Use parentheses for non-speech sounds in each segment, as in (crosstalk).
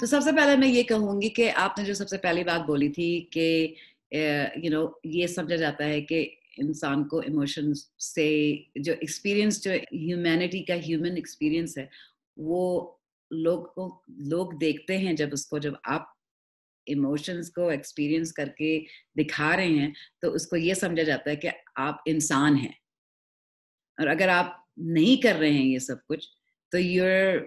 तो सबसे पहले मैं ये कहूंगी कि आपने जो सबसे पहली बात बोली थी कि यू नो ये समझा जाता है कि इंसान को इमोशंस से जो एक्सपीरियंस जो ह्यूमैनिटी का ह्यूमन एक्सपीरियंस है वो लोग को लोग देखते हैं जब उसको जब आप इमोशंस को एक्सपीरियंस करके दिखा रहे हैं तो उसको ये समझा जाता है कि आप इंसान हैं और अगर आप नहीं कर रहे हैं ये सब कुछ तो you're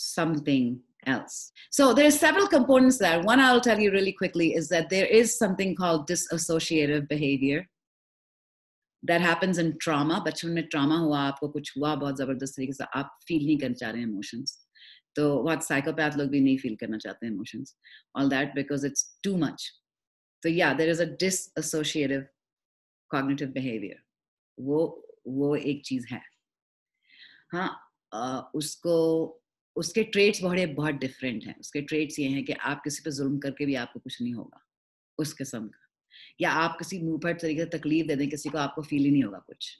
something else. So there's several components there. One I'll tell you really quickly is that there is something called disassociative behavior that happens in trauma. बचपन में trauma हुआ आपको कुछ हुआ बहुत ज़बरदस्त तरीके से आप feel नहीं करना चाह रहे emotions. तो what psychopath लोग भी नहीं feel करना चाहते emotions. All that because it's too much. So yeah, there is a disassociative cognitive behavior. वो वो एक चीज़ है हाँ उसको उसके ट्रेड्स बड़े बहुत डिफरेंट हैं उसके ट्रेड्स ये हैं कि आप किसी पे जुल्म करके भी आपको कुछ नहीं होगा उस किस्म का या आप किसी मुंहफट तरीके से तकलीफ दे दें किसी को आपको फील ही नहीं होगा कुछ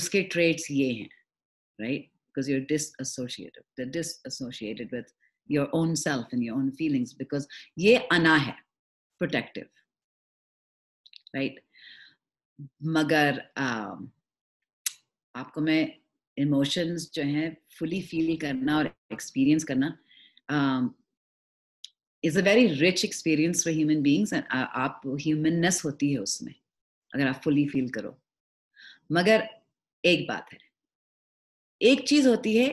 उसके ट्रेड्स ये हैं right because you're dissociated dissociated with your own self and your own feelings because ये अना है प्रोटेक्टिव राइट right? मगर uh, आपको मैं इमोशंस जो हैं फुली फील करना और एक्सपीरियंस करना is a very rich experience for human beings and आप ह्यूमननेस होती है उसमें अगर आप फुली फील करो मगर एक बात है एक चीज होती है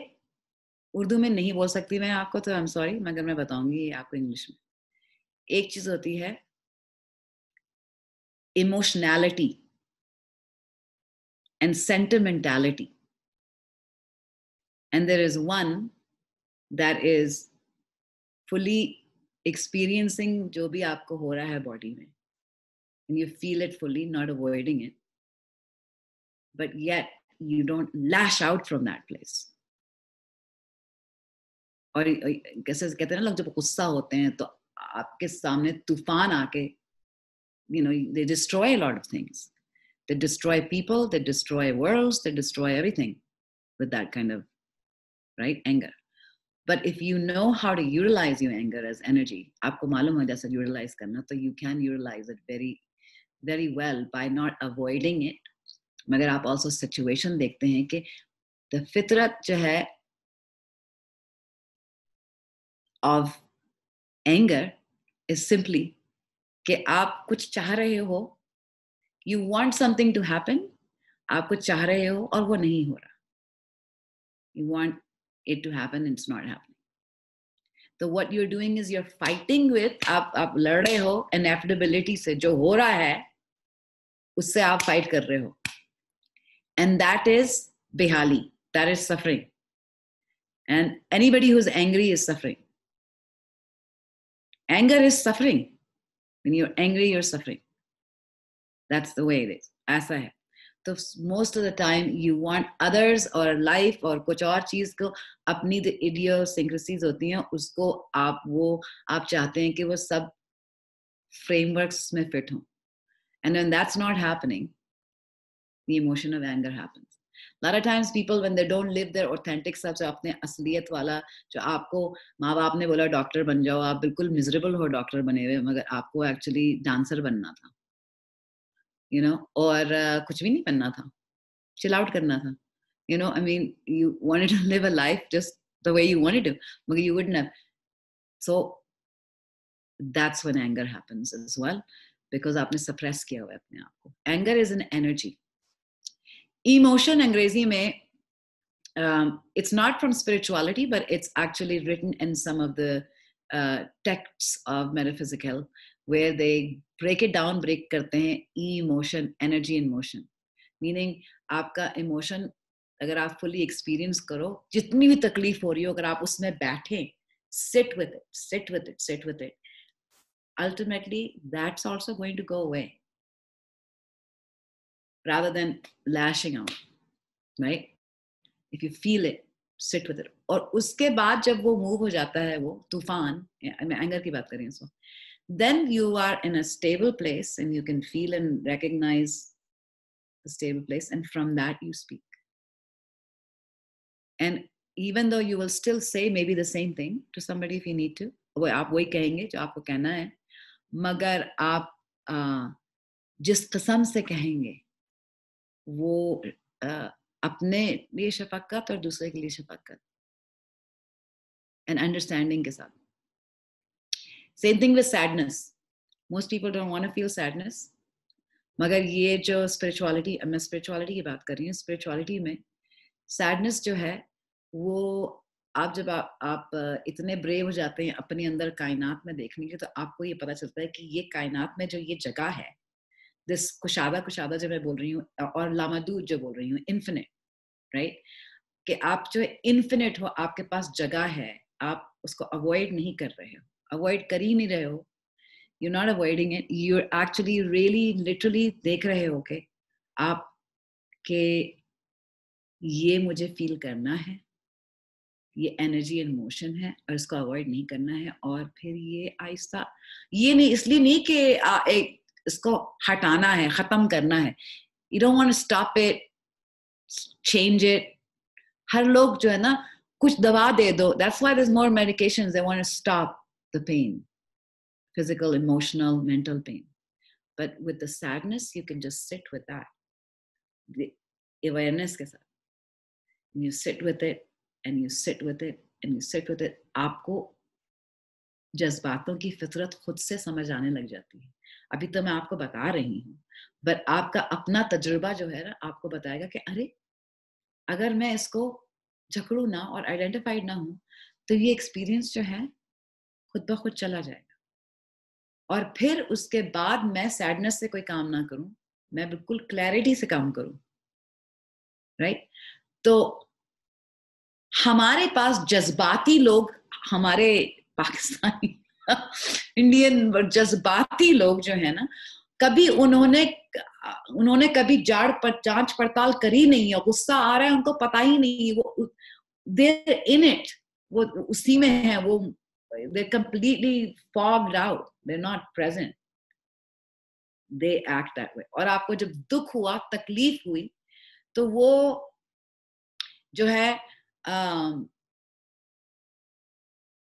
उर्दू में नहीं बोल सकती मैं आपको तो आई एम सॉरी मगर मैं बताऊंगी आपको इंग्लिश में एक चीज होती है emotionality and sentimentality and there is one that is fully experiencing jo bhi aapko ho raha hai body mein and you feel it fully not avoiding it but yet you don't lash out from that place और कैसे कहते हैं ना लोग जब गुस्सा होते हैं तो आपके सामने तूफान आके you know they destroy a lot of things they destroy people they destroy worlds they destroy everything with that kind of right anger but if you know how to utilize your anger as energy aapko malum ho jaisa utilize karna so you can utilize it very very well by not avoiding it मगर आप also situation देखते हैं कि the फितरत जो है of anger is simply कि आप कुछ चाह रहे हो you want something to happen आप कुछ चाह रहे हो और वो नहीं हो रहा you want it to happen it's not happening. So what you're doing is you're fighting with up up ho inevitability se jo ho raha hai, usse aap fight kar rahe ho. And that is behali, that is suffering. And anybody who's angry is suffering. Anger is suffering. When you're angry, you're suffering. That's the way it is. Asa hai. तो most of the time you want others और life और कुछ और चीज को अपनी जो इडियोसिंक्रेसीज होती हैं उसको आप वो आप चाहते हैं कि वो सब फ्रेमवर्क्स में फिट हों and when that's not happening the emotion of anger happens a lot of times people when they don't live their authentic selves apne asliyat wala jo aapko माँ बाप ने बोला डॉक्टर बन जाओ आप बिल्कुल मिजरेबल हो डॉक्टर बने हुए मगर आपको एक्चुअली डांसर बनना था यू नो और कुछ भी नहीं बनना था चिल आउट करना था you know I mean you wanted to live a life just the way you wanted to मगर you wouldn't have so that's when anger happens as well because आपने सप्रेस किया हुआ है अपने आप को anger is an energy emotion अंग्रेजी में it's not from spirituality but it's actually written in some some of uh, texts of metaphysical where they break it down break करते हैं emotion energy in motion meaning aapka emotion agar aap fully experience karo jitni bhi takleef ho rahi ho agar aap usme baithe sit with it sit with it sit with it ultimately that's also going to go away rather than lashing out right if you feel it sit with और उसके बाद जब वो move हो जाता है वो तूफान एंगर की बात करें so then you are in a stable place and you can feel and recognise stable place and from that you speak and even though you will still say maybe the same thing to somebody if you need to वो आप वही कहेंगे जो आपको कहना है मगर आप जिस कसम से कहेंगे वो अपने लिए शफक्कत और दूसरे के लिए शफक्कत एंड अंडरस्टैंडिंग के साथ same thing with sadness most people don't want to feel sadness मगर ये जो स्पिरिचुअलिटी मैं स्पिरिचुअलिटी की बात कर रही हूँ स्पिरिचुअलिटी में सैडनेस जो है वो आप जब आ, आप इतने ब्रेव हो जाते हैं अपने अंदर कायनात में देखने के तो आपको ये पता चलता है कि ये कायनात में जो ये जगह है दिस कुशादा कुशादा जो मैं बोल रही हूँ और लामादूद जो बोल रही हूँ इन्फिनिट राइट कि आप जो इन्फिनिट हो आपके पास जगह है आप उसको अवॉइड नहीं कर रहे हो अवॉइड कर ही नहीं रहे हो you not avoiding it you actually really literally देख रहे हो के आप के ये मुझे फील करना है ये एनर्जी एंड मोशन है और इसको अवॉइड नहीं करना है और फिर ये आहिस्ता ये नहीं इसलिए नहीं कि एक इसको हटाना है खत्म करना है you don't want to stop it change it हर लोग जो है ना कुछ दवा दे दो that's why there more medications they want to stop the pain physical emotional mental pain but with the sadness you can just sit with that awareness के साथ you sit with it and you sit with it and you sit with it आपको जज्बातों की फितरत खुद से समझ आने लग जाती है अभी तो मैं आपको बता रही हूँ बट आपका अपना तजुर्बा जो है ना आपको बताएगा कि अरे अगर मैं इसको झकड़ू ना और आइडेंटिफाइड ना हूं तो ये एक्सपीरियंस जो है खुद ब खुद चला जाएगा और फिर उसके बाद मैं सैडनेस से कोई काम ना करूं मैं बिल्कुल क्लैरिटी से काम करूं राइट right? तो हमारे पास जज्बाती लोग हमारे पाकिस्तानी (laughs) इंडियन जज्बाती लोग जो है ना कभी उन्होंने उन्होंने कभी जाड़ पर जांच पड़ताल करी नहीं है गुस्सा आ रहा है उनको पता ही नहीं वो देर इन इट वो उसी में है वो they completely fogged out they not present they act that way और आपको जब दुख हुआ तकलीफ हुई तो वो जो है um,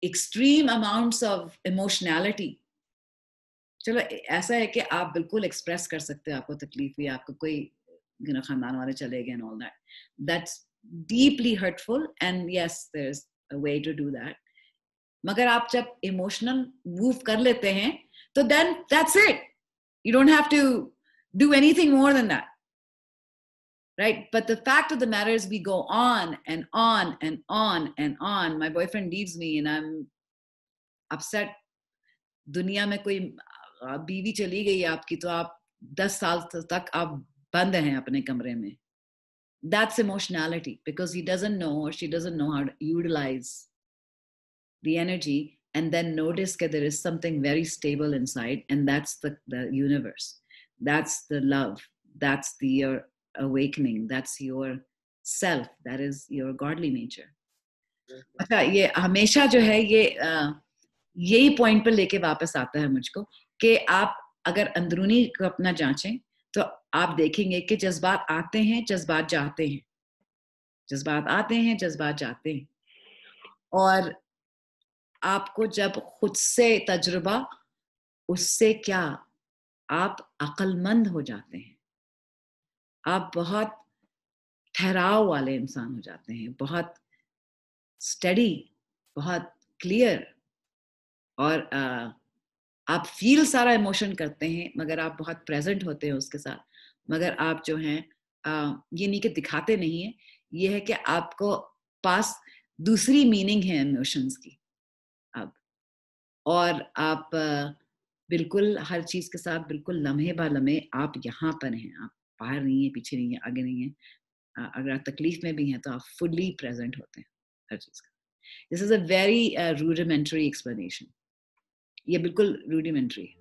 extreme amounts of emotionality चलो ऐसा है कि आप बिल्कुल एक्सप्रेस कर सकते हो आपको तकलीफ हुई आपको कोई यू नो खानदान वाले चले गए and all that that's deeply hurtful and yes there is a way to do that मगर आप जब इमोशनल मूव कर लेते हैं तो then that's it you don't have to do anything more than that right? But the fact of the matter is, we go on and on and on and on. My boyfriend leaves me, and I'm upset. दुनिया में कोई बीवी चली गई आपकी तो आप 10 साल तक आप बंद हैं अपने कमरे में that's emotionality because he doesn't know or she doesn't know how to utilize the energy and then notice that there is something very stable inside and that's the, the universe that's the love that's the uh, awakening that's your self. That is your godly nature अच्छा ये हमेशा जो है ये यही point पर लेके वापस आता है मुझको कि आप अगर अंदरूनी को अपना जांचें तो आप देखेंगे कि जज्बात आते हैं जज्बात जाते हैं जज्बात आते हैं जज्बात जाते हैं और आपको जब खुद से तजुर्बा उससे क्या आप अक्लमंद हो जाते हैं आप बहुत ठहराव वाले इंसान हो जाते हैं बहुत स्टडी बहुत क्लियर और आप फील सारा इमोशन करते हैं मगर आप बहुत प्रेजेंट होते हैं उसके साथ मगर आप जो हैं ये नहीं कि दिखाते नहीं है ये है कि आपको पास दूसरी मीनिंग है इमोशंस की अब और आप बिल्कुल हर चीज के साथ बिल्कुल लम्हे बा लम्हे आप यहाँ पर हैं आप बाहर नहीं है पीछे नहीं है आगे नहीं है अगर आप तकलीफ में भी हैं तो आप फुल्ली प्रेजेंट होते हैं हर चीज़ का this is a very rudimentary explanation ये बिल्कुल रूडिमेंट्री है